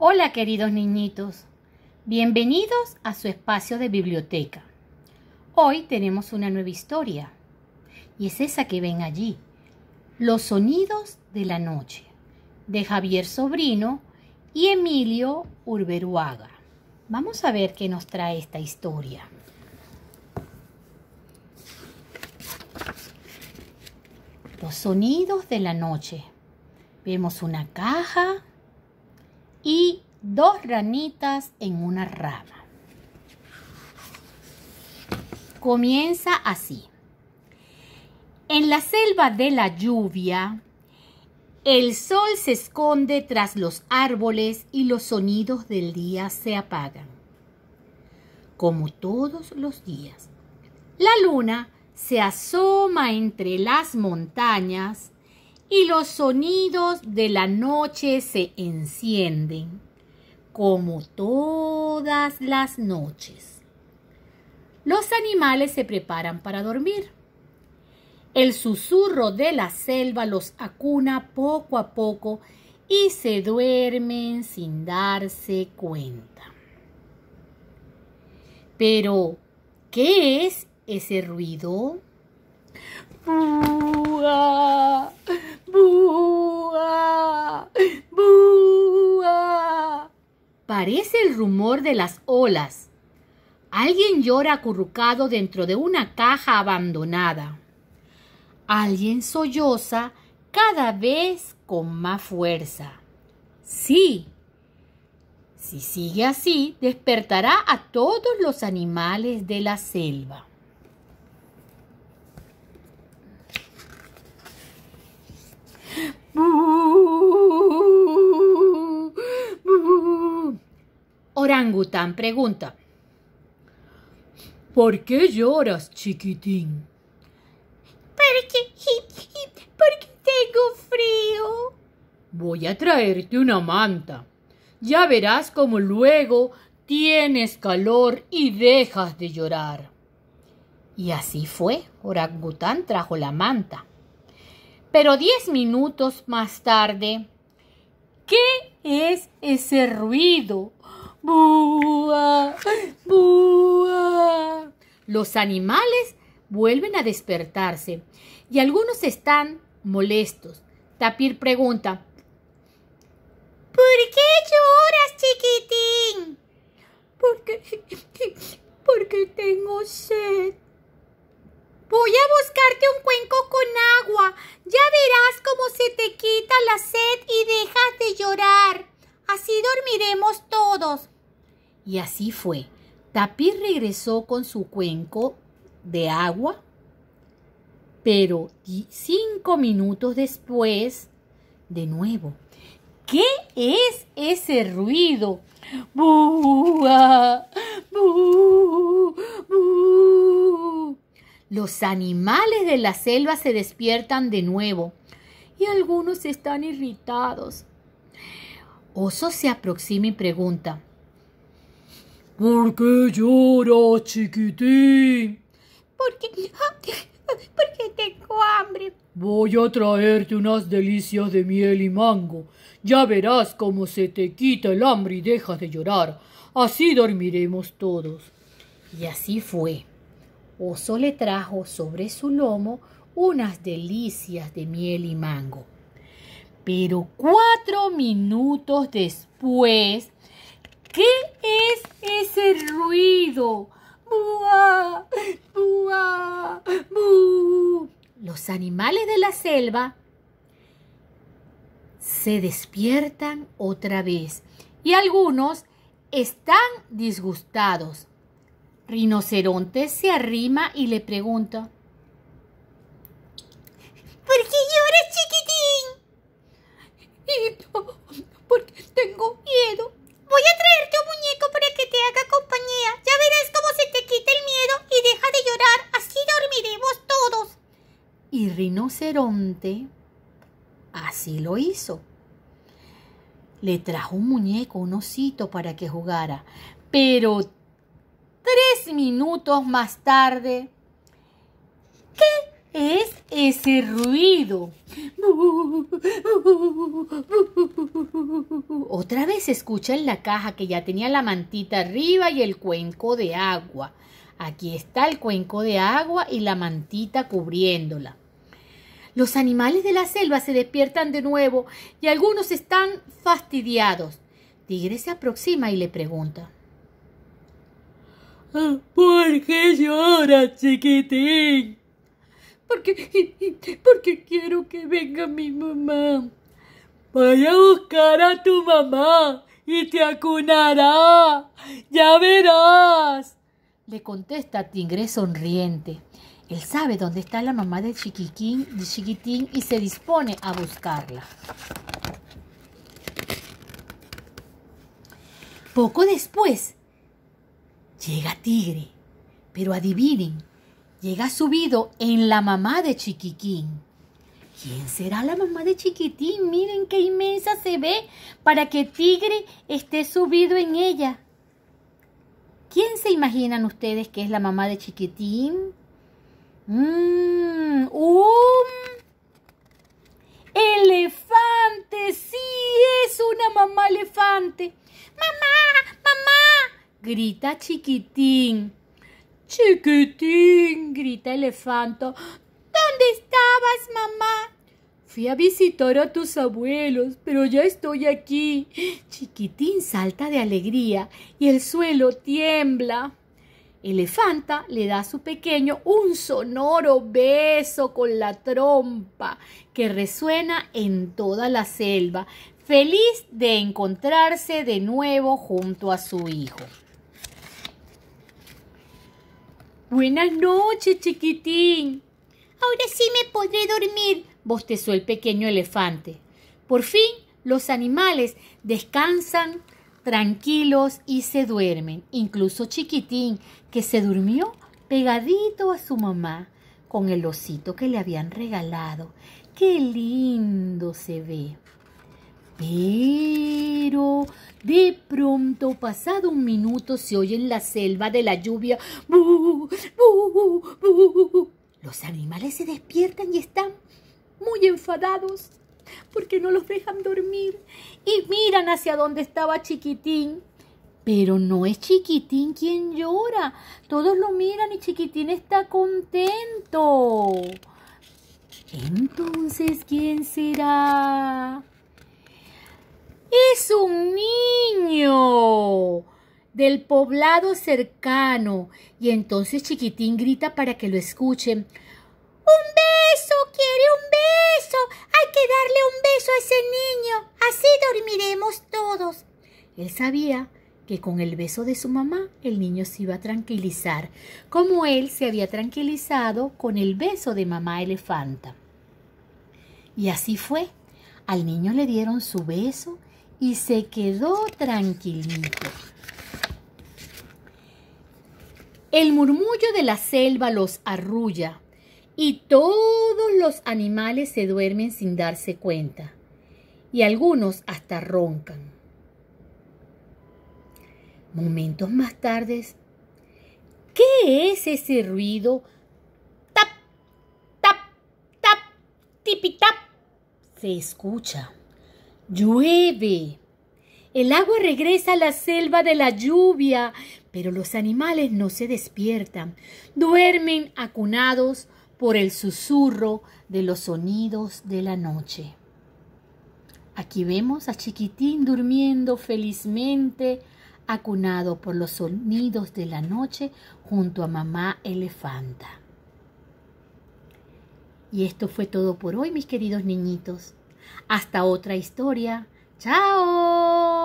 Hola queridos niñitos, bienvenidos a su espacio de biblioteca. Hoy tenemos una nueva historia y es esa que ven allí, Los Sonidos de la Noche, de Javier Sobrino y Emilio Urberuaga. Vamos a ver qué nos trae esta historia. Los Sonidos de la Noche. Vemos una caja y dos ranitas en una rama. Comienza así. En la selva de la lluvia, el sol se esconde tras los árboles y los sonidos del día se apagan. Como todos los días, la luna se asoma entre las montañas y los sonidos de la noche se encienden, como todas las noches. Los animales se preparan para dormir. El susurro de la selva los acuna poco a poco y se duermen sin darse cuenta. Pero, ¿qué es ese ruido? parece el rumor de las olas. Alguien llora acurrucado dentro de una caja abandonada. Alguien solloza cada vez con más fuerza. Sí. Si sigue así, despertará a todos los animales de la selva. Orangután pregunta. ¿Por qué lloras, chiquitín? Porque, porque tengo frío. Voy a traerte una manta. Ya verás como luego tienes calor y dejas de llorar. Y así fue. Orangután trajo la manta. Pero diez minutos más tarde, ¿qué es ese ruido? ¡Búa! ¡Búa! Los animales vuelven a despertarse y algunos están molestos. Tapir pregunta, ¿Por qué lloras, chiquitín? Porque, porque tengo sed. Voy a buscarte Y así fue. Tapir regresó con su cuenco de agua, pero cinco minutos después, de nuevo, ¿qué es ese ruido? ¡Bua! ¡Bú! ¡Bú! Los animales de la selva se despiertan de nuevo y algunos están irritados. Oso se aproxima y pregunta, ¿Por qué lloras, chiquitín? Porque, tengo hambre. Voy a traerte unas delicias de miel y mango. Ya verás cómo se te quita el hambre y dejas de llorar. Así dormiremos todos. Y así fue. Oso le trajo sobre su lomo unas delicias de miel y mango. Pero cuatro minutos después, ¿Qué es ese ruido? Los animales de la selva se despiertan otra vez y algunos están disgustados. Rinoceronte se arrima y le pregunta, Y Rinoceronte así lo hizo. Le trajo un muñeco, un osito para que jugara. Pero tres minutos más tarde, ¿qué es ese ruido? Otra vez escucha en la caja que ya tenía la mantita arriba y el cuenco de agua. Aquí está el cuenco de agua y la mantita cubriéndola. Los animales de la selva se despiertan de nuevo y algunos están fastidiados. Tigre se aproxima y le pregunta. Ah, ¿Por qué lloras, chiquitín? Porque, porque quiero que venga mi mamá. Vaya a buscar a tu mamá y te acunará. Ya verás. Le contesta Tigre sonriente. Él sabe dónde está la mamá de chiquitín, chiquitín y se dispone a buscarla. Poco después, llega Tigre, pero adivinen, llega subido en la mamá de Chiquitín. ¿Quién será la mamá de Chiquitín? Miren qué inmensa se ve para que Tigre esté subido en ella. ¿Quién se imaginan ustedes que es la mamá de Chiquitín? Mmm, un um, elefante. Sí, es una mamá elefante. Mamá, mamá, grita chiquitín. Chiquitín, grita Elefanto. ¿Dónde estabas, mamá? Fui a visitar a tus abuelos, pero ya estoy aquí. Chiquitín salta de alegría y el suelo tiembla. Elefanta le da a su pequeño un sonoro beso con la trompa que resuena en toda la selva, feliz de encontrarse de nuevo junto a su hijo. Buenas noches, chiquitín. Ahora sí me podré dormir, bostezó el pequeño elefante. Por fin los animales descansan tranquilos y se duermen. Incluso Chiquitín, que se durmió pegadito a su mamá con el osito que le habían regalado. ¡Qué lindo se ve! Pero de pronto, pasado un minuto, se oye en la selva de la lluvia. ¡Bú, bú, Los animales se despiertan y están muy enfadados porque no los dejan dormir y miran hacia donde estaba chiquitín. Pero no es chiquitín quien llora. Todos lo miran y chiquitín está contento. Entonces, ¿quién será? Es un niño del poblado cercano. Y entonces Chiquitín grita para que lo escuchen. ¡Un quiere un beso. Hay que darle un beso a ese niño. Así dormiremos todos. Él sabía que con el beso de su mamá el niño se iba a tranquilizar, como él se había tranquilizado con el beso de mamá elefanta. Y así fue. Al niño le dieron su beso y se quedó tranquilito. El murmullo de la selva los arrulla, y todos los animales se duermen sin darse cuenta, y algunos hasta roncan. Momentos más tarde, ¿qué es ese ruido? Tap, tap, tap, tipitap. Se escucha. Llueve. El agua regresa a la selva de la lluvia, pero los animales no se despiertan. Duermen acunados por el susurro de los sonidos de la noche. Aquí vemos a Chiquitín durmiendo felizmente, acunado por los sonidos de la noche junto a mamá elefanta. Y esto fue todo por hoy, mis queridos niñitos. Hasta otra historia. ¡Chao!